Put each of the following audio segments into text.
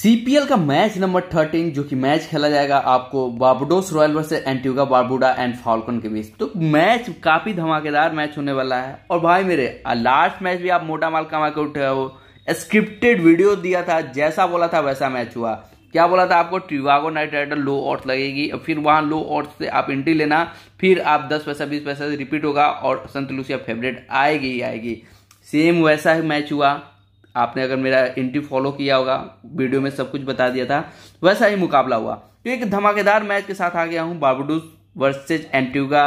CPL का match number thirteen जो कि मैच खेला जाएगा आपको Barbados Royal versus Antigua Barbuda and Falcon के बीच तो मैच काफी धमाकेदार मैच होने वाला है और भाई मेरे लास्ट मैच भी आप मोटा माल कमा के उठे हो स्क्रिप्टेड वीडियो दिया था जैसा बोला था वैसा मैच हुआ क्या बोला था आपको ट्रिवागो नाइट राइडर लो ऑर्ट लगेगी फिर वहाँ लो ऑर्ट से आप एंट्री लेना फिर आप दस पैसा बीस पैसा रिपीट होगा और संत फेवरेट आएगी ही आएगी सेम वैसा ही मैच हुआ आपने अगर मेरा एंट्री फॉलो किया होगा वीडियो में सब कुछ बता दिया था वैसा ही मुकाबला हुआ तो एक धमाकेदार मैच के साथ आ गया हूँ Barbados versus Antigua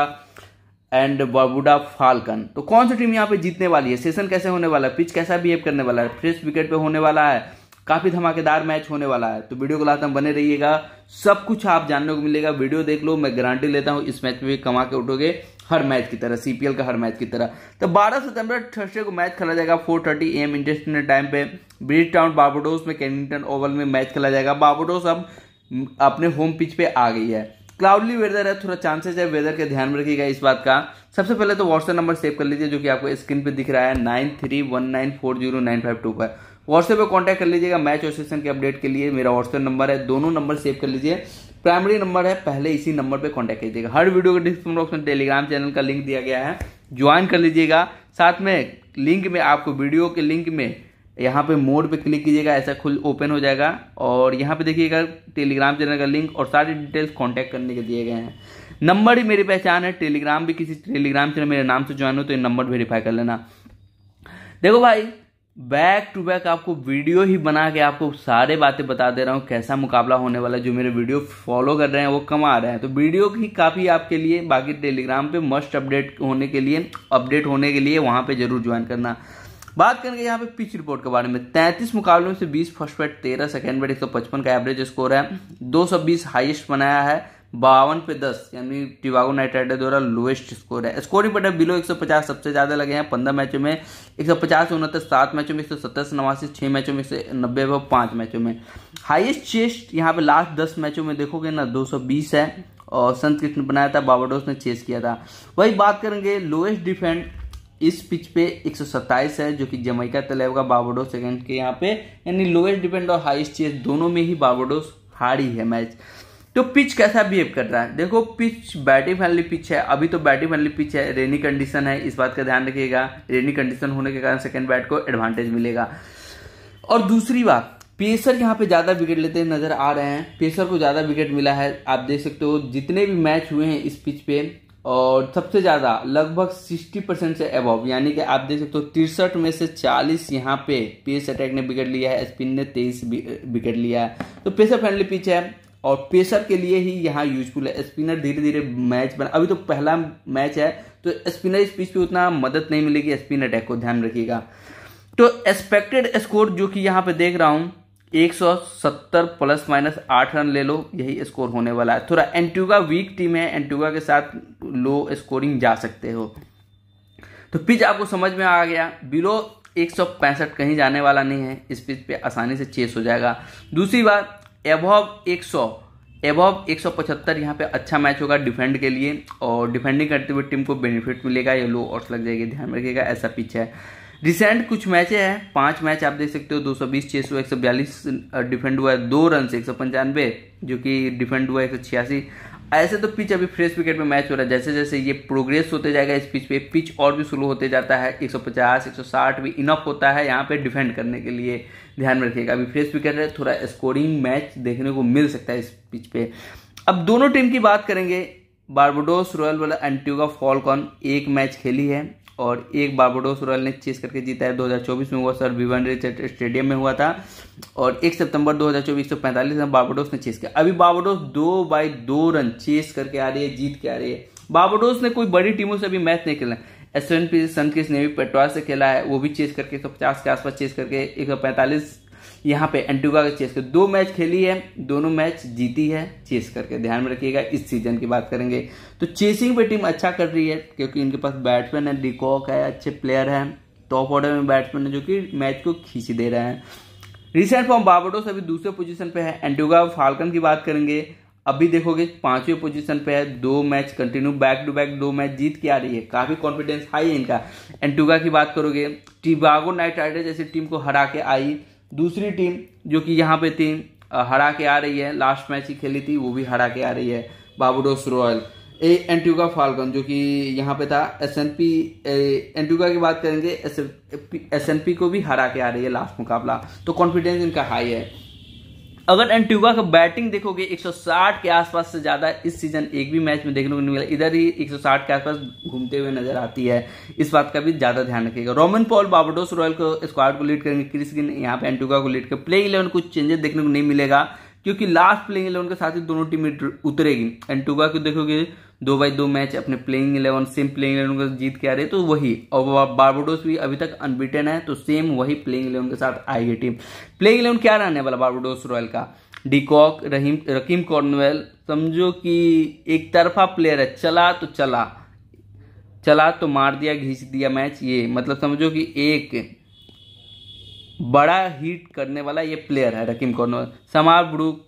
and Barbuda Falcon तो कौन सी टीम यहाँ पे जीतने वाली है सेशन कैसे होने वाला है पिच कैसा बिहेव करने वाला है फ्रेश विकेट पे होने वाला है काफी धमाकेदार मैच होने वाला है तो वीडियो को लाता हम बने रहिएगा सब कुछ आप जानने को मिलेगा वीडियो देख लो मैं गारंटी लेता हूँ इस मैच में भी कमा के उठोगे हर मैच की तरह सीपीएल का हर मैच की तरह तो 12 सितंबर थर्सडे को मैच खेला जाएगा 4:30 थर्टी एम इंटरनेशनल टाइम पे ब्रिज टाउन बाबोडोस में कैनिंगटन ओवल में मैच खेला जाएगा बाबोडोस अब अपने होम पिच पे आ गई है क्लाउडली वेदर है थोड़ा चांसेस है वेदर के ध्यान में रखिएगा इस बात का सबसे पहले तो व्हाट्सएप नंबर सेव कर लीजिए जो कि आपको स्क्रीन पे दिख रहा है nine three one nine four zero nine five two पर व्हाट्सएप पर कॉन्टैक्ट कर लीजिएगा मैच और सेशन के अपडेट के लिए मेरा व्हाट्सएप नंबर है दोनों नंबर सेव कर लीजिए प्राइमरी नंबर है पहले इसी नंबर पर कॉन्टैक्ट कीजिएगा हर वीडियो के डिस्क्रिप्शन बॉक्स में टेलीग्राम चैनल का लिंक दिया गया है ज्वाइन कर लीजिएगा साथ में लिंक में आपको वीडियो के लिंक में यहाँ पे मोड पे क्लिक कीजिएगा ऐसा खुल ओपन हो जाएगा और यहाँ पे देखिएगा टेलीग्राम चैनल का लिंक और सारी डिटेल्स कांटेक्ट करने के दिए गए हैं नंबर ही मेरी पहचान है टेलीग्राम भी किसी टेलीग्राम चैनल मेरे नाम से ज्वाइन हो तो ये नंबर वेरीफाई कर लेना देखो भाई बैक टू बैक आपको वीडियो ही बना के आपको सारे बातें बता दे रहा हूँ कैसा मुकाबला होने वाला है जो मेरे वीडियो फॉलो कर रहे हैं वो कमा रहे हैं तो वीडियो ही काफ़ी आपके लिए बाकी टेलीग्राम पे मस्ट अपडेट होने के लिए अपडेट होने के लिए वहां पे जरूर ज्वाइन करना बात करेंगे यहाँ पे पिच रिपोर्ट के बारे में तैंतीस मुकाबले में से बीस फर्स्ट बैट तेरह सेकेंड बैट एक सौ पचपन का एवरेज स्कोर है दो सौ बीस हाइएस्ट बनाया है बावन पे दस यानी टिवागो नाइट राइडर द्वारा लोएस्ट स्कोर है स्कोरिंग बटर बिलो 150 सबसे ज़्यादा लगे हैं पंद्रह मैचों में एक सौ पचास उनहत्तर सात मैचों में एक सौ सत्तर नवासी छः मैचों में एक सौ नब्बे और पाँच मैचों में हाईएस्ट चेस्ट यहाँ पे लास्ट दस मैचों में देखोगे ना दो सौ बीस है और संत कृष्ण बनाया था बाबाडोस ने चेस किया था वही बात करेंगे लोएस्ट डिफेंड इस पिच पे 127 है जो कि जमैका तलेब का बाबाडोस सेकंड के यहाँ पे यानी लोएस्ट डिफेंड और हाइस्ट चेस्ट दोनों में ही बाबाडोस हारी है मैच तो पिच कैसा बिहेव कर रहा है देखो पिच बैटिंग फ्रेंडली पिच है अभी तो बैटिंग फ्रेंडली पिच है रेनी कंडीशन है इस बात का ध्यान रखिएगा रेनी कंडीशन होने के कारण सेकेंड बैट को एडवांटेज मिलेगा और दूसरी बात पेसर यहाँ पे ज़्यादा विकेट लेते हैं नज़र आ रहे हैं पेसर को ज़्यादा विकेट मिला है आप देख सकते हो जितने भी मैच हुए हैं इस पिच पे और सबसे ज़्यादा लगभग 60 परसेंट से अबव यानी कि आप देख सकते हो तिरसठ में से 40 यहाँ पे पेस अटैक ने विकेट लिया है स्पिन ने 23 विकेट लिया है तो पेसर फ्रेंडली पिच है और पेसर के लिए ही यहाँ यूजफुल है स्पिनर धीरे धीरे मैच बना अभी तो पहला मैच है तो स्पिनर इस पिच पे उतना मदद नहीं मिलेगी स्पिन अटैक को ध्यान रखिएगा तो एक्सपेक्टेड स्कोर जो कि यहाँ पे देख रहा हूँ 170 प्लस माइनस आठ रन ले लो यही स्कोर होने वाला है थोड़ा एंटूगा वीक टीम है एंटूगा के साथ लो स्कोरिंग जा सकते हो तो पिच आपको समझ में आ गया बिलो एक कहीं जाने वाला नहीं है इस पिच पे आसानी से चेस हो जाएगा दूसरी बात एबव एक सौ एबव एक सौ पचहत्तर यहाँ पर अच्छा मैच होगा डिफेंड के लिए और डिफेंडिंग करते हुए टीम को बेनिफिट मिलेगा लो ऑर्स लग जाएगी ध्यान में रखिएगा ऐसा पिच है रिसेंट कुछ मैच हैं पांच मैच आप देख सकते हो दो सौ बीस छः सौ एक सौ बयालीस डिफेंड हुआ है दो रन से एक सौ पंचानवे जो कि डिफेंड हुआ है एक सौ छियासी ऐसे तो पिच अभी फ्रेश विकेट में मैच हो रहा है जैसे जैसे ये प्रोग्रेस होते जाएगा इस पिच पे पिच और भी स्लो होते जाता है 150 160 भी इनफ होता है यहाँ पे डिफेंड करने के लिए ध्यान में रखिएगा अभी फ्रेश विकेट है थोड़ा स्कोरिंग मैच देखने को मिल सकता है इस पिच पे अब दोनों टीम की बात करेंगे बारबोडोस रॉयल वाला एंटीगा फॉलकॉन एक मैच खेली है और एक बारबाडोस रॉयल ने चेस करके जीता है 2024 में हुआ सर विवन स्टेडियम में हुआ था और एक सितंबर 2024 सौ पैंतालीस में बारबाडोस ने चेस किया अभी बारबाडोस दो बाई दो रन चेस करके आ रही है जीत के आ रही है बारबाडोस ने कोई बड़ी टीमों से अभी मैच नहीं खेला एन पी सनक्रिस ने भी पेट्रोल से खेला है वो भी चेस करके एक सौ पचास के आसपास चेस करके एक सौ पैंतालीस यहाँ पे एंटुगा के चेस के दो मैच खेली है दोनों मैच जीती है चेस करके ध्यान में रखिएगा इस सीजन की बात करेंगे तो चेसिंग पे टीम अच्छा कर रही है क्योंकि इनके पास बैट्समैन है डिकॉक है अच्छे प्लेयर हैं टॉप ऑर्डर में बैट्समैन है जो कि मैच को खींच दे रहे हैं रिसेंट फॉर्म बार्बाडोस अभी दूसरे पोजिशन पे है एंटीगा फाल्कन की बात करेंगे अभी देखोगे पांचवें पोजीशन पे है दो match continue back to back दो मैच जीत के आ रही है काफ़ी कॉन्फिडेंस हाई है इनका एंटुगा की बात करोगे टिबागो नाइट राइडर जैसी टीम को हरा के आई दूसरी टीम जो कि यहाँ पे थी हरा के आ रही है लास्ट मैच ही खेली थी वो भी हरा के आ रही है बाबूडोस रॉयल ए एंटुगा फाल्कन जो कि यहाँ पे था एस एन पी एंट्यूगा की बात करेंगे एस एन पी को भी हरा के आ रही है लास्ट मुकाबला तो कॉन्फिडेंस इनका हाई है अगर एंटुगा का बैटिंग देखोगे 160 के आसपास से ज़्यादा इस सीज़न एक भी मैच में देखने को नहीं मिला इधर ही 160 के आसपास घूमते हुए नजर आती है इस बात का भी ज़्यादा ध्यान रखिएगा रोमन पॉल बाबडोस रॉयल को स्क्वाड को लीड करेंगे क्रिस गिन यहाँ पे एंटीगुआ को लीड कर प्ले इलेवन कुछ चेंजेस देखने को नहीं मिलेगा क्योंकि लास्ट प्लेइंग इलेवन के साथ ही दोनों टीम उतरेगी एंड टूगा को देखोगे दो बाई दो मैच अपने playing eleven same playing eleven के जीत के आ रहे तो वही और बारबोडोस भी अभी तक अनबीटेन है तो सेम वही प्लेइंग इलेवन के साथ आएगी टीम प्लेइंग इलेवन क्या रहने वाला बारबोडोस रॉयल का डीकॉक रहीम रकीम कॉर्नवेल समझो कि एक तरफा प्लेयर है चला तो चला चला तो मार दिया घींच दिया मैच ये मतलब समझो कि एक बड़ा हिट करने वाला ये प्लेयर है रकीम कॉर्नर समार ब्रुक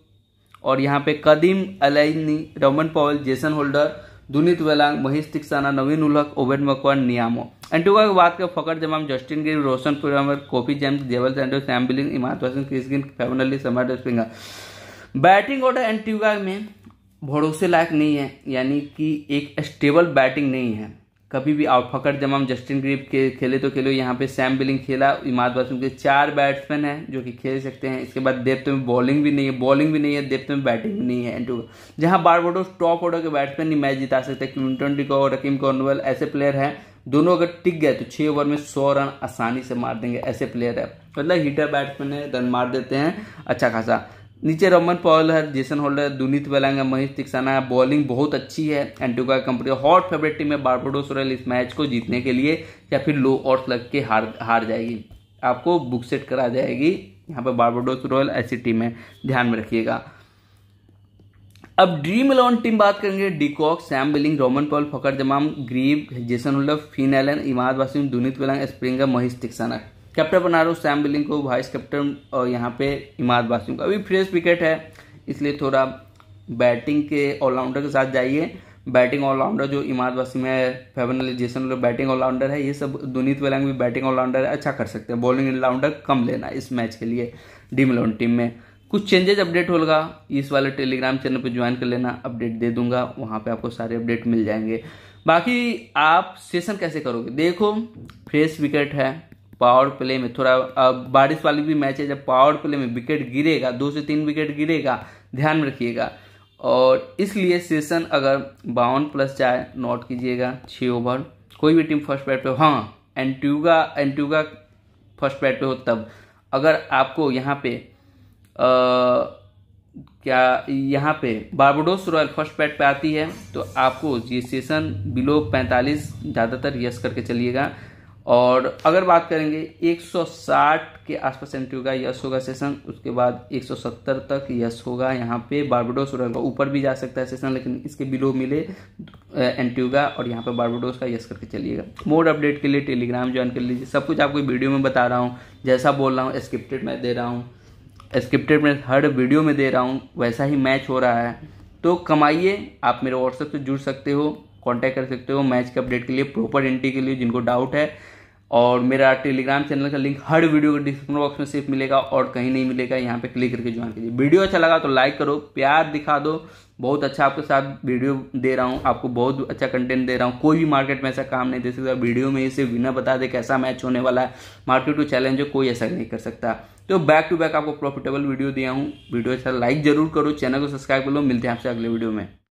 और यहाँ पे Kadeem Alleyne Rovman Powell Jason Holder Dunith वेलांग महेश तिक्साना नवीन उल्हक ओवेन मकवान नियामो एंटोगा की बात करें फकर जमाम जस्टिन गिर रोशन पुरामर कोफी जेम्स जेवल सैंडो सैम बिलिंग वसन Chris Green Fabian Allen Shamar Springer batting order एंटोगा में भरोसे लायक नहीं है यानी कि एक स्टेबल बैटिंग नहीं है कभी भी आउट जब हम जस्टिन ग्रीप के खेले तो खेलो यहाँ पे सैम बिलिंग खेला इमाद बासुम के चार बैट्समैन हैं जो कि खेल सकते हैं इसके बाद देवते में बॉलिंग भी नहीं है बॉलिंग भी नहीं है देवते में बैटिंग भी नहीं है एंड जहाँ बारबोडोस टॉप ऑर्डर के बैट्समैन नहीं मैच जिता सकते क्विंटन और रकीम कॉर्नवल ऐसे प्लेयर हैं दोनों अगर टिक गए तो छः ओवर में सौ रन आसानी से मार देंगे ऐसे प्लेयर है मतलब हिटर बैट्समैन है रन मार देते हैं अच्छा खासा नीचे रमन पॉल है जेसन होल्डर दुनीत वेलांगा महेश तिक्साना बॉलिंग बहुत अच्छी है Antigua company hot favourite team है बारबोडोस रॉयल इस मैच को जीतने के लिए या फिर लो ऑर्स लग के हार हार जाएगी आपको बुक सेट करा जाएगी यहाँ पर बारबोडोस रॉयल ऐसी टीम है ध्यान में रखिएगा अब ड्रीम इलेवन टीम बात करेंगे de Kock Sam Billings Rovman Powell Fakhar Zaman Green Jason Holder Finn Allen Imad Wasim Dunith वेलांग स्प्रिंगर महेश तिक्साना कैप्टन बना रहा हूँ सैम बिलिंग को वाइस कैप्टन और यहाँ पे इमाद बासिम को अभी फ्रेश विकेट है इसलिए थोड़ा बैटिंग के ऑलराउंडर के साथ जाइए बैटिंग ऑलराउंडर जो इमाद वासिम है फेवन जेसन बैटिंग ऑलराउंडर है ये सब दुनित वेलंग भी बैटिंग ऑलराउंडर है अच्छा कर सकते हैं बॉलिंग ऑलराउंडर कम लेना इस मैच के लिए डी मिलोन टीम में कुछ चेंजेस अपडेट होगा इस वाले टेलीग्राम चैनल पर ज्वाइन कर लेना अपडेट दे दूंगा वहाँ पर आपको सारे अपडेट मिल जाएंगे बाकी आप सेशन कैसे करोगे देखो फ्रेश विकेट है पावर प्ले में थोड़ा बारिश वाली भी मैच है जब पावर प्ले में विकेट गिरेगा दो से तीन विकेट गिरेगा ध्यान में रखिएगा और इसलिए सेशन अगर बावन प्लस जाए नोट कीजिएगा छः ओवर कोई भी टीम फर्स्ट बैट पे हो हाँ एंट्यूगा एंटूगा फर्स्ट बैट पे हो तब अगर आपको यहाँ पे आ, क्या यहाँ पे बारबोडोस रॉयल फर्स्ट बैट पे आती है तो आपको ये सेशन बिलो 45 ज़्यादातर यस करके चलिएगा और अगर बात करेंगे 160 के आसपास एंट्री होगा यस होगा सेशन उसके बाद 170 तक यस होगा यहाँ पे बारबडोस और ऊपर भी जा सकता है सेशन लेकिन इसके बिलो मिले एंट्यूगा और यहाँ पे बारबडोस का यस करके चलिएगा मोड अपडेट के लिए टेलीग्राम ज्वाइन कर लीजिए सब कुछ आपको वीडियो में बता रहा हूँ जैसा बोल रहा हूँ स्क्रिप्टेड मैं दे रहा हूँ स्क्रिप्टेड में हर वीडियो में दे रहा हूँ वैसा ही मैच हो रहा है तो कमाइए आप मेरे व्हाट्सएप से जुड़ सकते हो कॉन्टैक्ट कर सकते हो मैच के अपडेट के लिए प्रॉपर एंट्री के लिए जिनको डाउट है और मेरा टेलीग्राम चैनल का लिंक हर वीडियो के डिस्क्रिप्शन बॉक्स में सिर्फ मिलेगा और कहीं नहीं मिलेगा यहाँ पे क्लिक करके ज्वाइन कीजिए वीडियो अच्छा लगा तो लाइक करो प्यार दिखा दो बहुत अच्छा आपके साथ वीडियो दे रहा हूँ आपको बहुत अच्छा कंटेंट दे रहा हूँ कोई भी मार्केट में ऐसा काम नहीं दे सकता वीडियो में इसे विनर बता दे कैसा मैच होने वाला है मार्केट टू चैलेंज है कोई ऐसा नहीं कर सकता तो बैक टू बैक आपको प्रॉफिटेबल वीडियो दिया हूँ वीडियो अच्छा लाइक जरूर करो चैनल को सब्सक्राइब कर लो मिलते हैं आपसे अगले वीडियो में